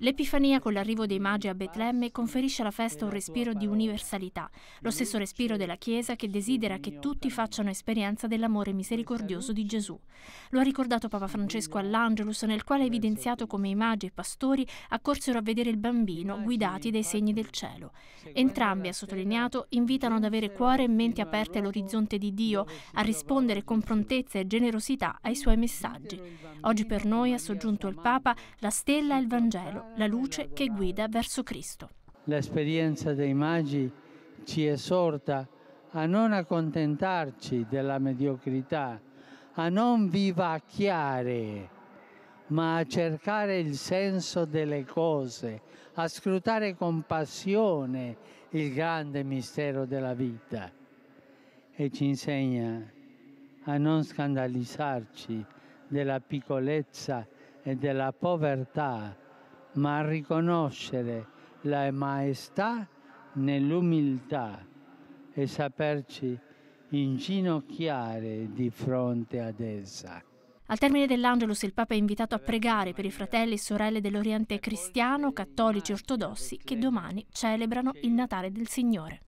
L'Epifania con l'arrivo dei magi a Betlemme conferisce alla festa un respiro di universalità, lo stesso respiro della Chiesa che desidera che tutti facciano esperienza dell'amore misericordioso di Gesù. Lo ha ricordato Papa Francesco all'Angelus nel quale ha evidenziato come i magi e i pastori accorsero a vedere il bambino guidati dai segni del cielo. Entrambi, ha sottolineato, invitano ad avere cuore e mente aperte all'orizzonte di Dio, a rispondere con prontezza e generosità ai suoi messaggi. Oggi per noi, ha soggiunto il Papa, la stella è il Vangelo la luce che guida verso Cristo. L'esperienza dei magi ci esorta a non accontentarci della mediocrità, a non vivacchiare, ma a cercare il senso delle cose, a scrutare con passione il grande mistero della vita e ci insegna a non scandalizzarci della piccolezza e della povertà ma a riconoscere la maestà nell'umiltà e saperci inginocchiare di fronte ad essa. Al termine dell'Angelus il Papa è invitato a pregare per i fratelli e sorelle dell'Oriente cristiano, cattolici e ortodossi che domani celebrano il Natale del Signore.